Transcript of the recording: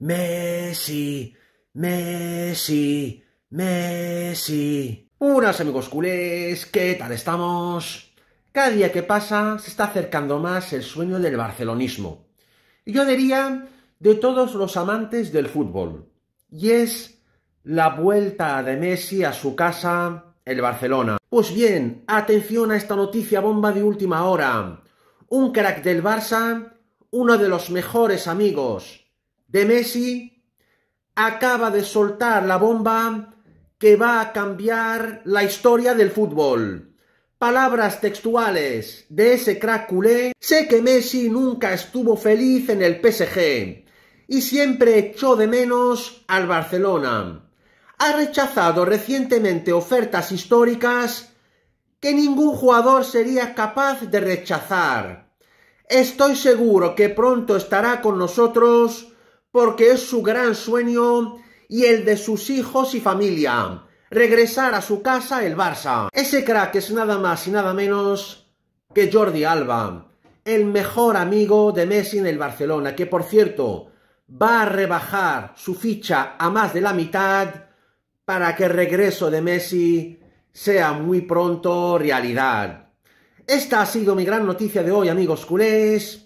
Messi, Messi, Messi. Unas amigos culés, ¿qué tal estamos? Cada día que pasa se está acercando más el sueño del barcelonismo. yo diría de todos los amantes del fútbol. Y es la vuelta de Messi a su casa, el Barcelona. Pues bien, atención a esta noticia bomba de última hora. Un crack del Barça, uno de los mejores amigos de Messi acaba de soltar la bomba que va a cambiar la historia del fútbol. Palabras textuales de ese crack culé. Sé que Messi nunca estuvo feliz en el PSG y siempre echó de menos al Barcelona. Ha rechazado recientemente ofertas históricas que ningún jugador sería capaz de rechazar. Estoy seguro que pronto estará con nosotros porque es su gran sueño y el de sus hijos y familia. Regresar a su casa el Barça. Ese crack es nada más y nada menos que Jordi Alba, el mejor amigo de Messi en el Barcelona, que por cierto va a rebajar su ficha a más de la mitad para que el regreso de Messi sea muy pronto realidad. Esta ha sido mi gran noticia de hoy, amigos culés.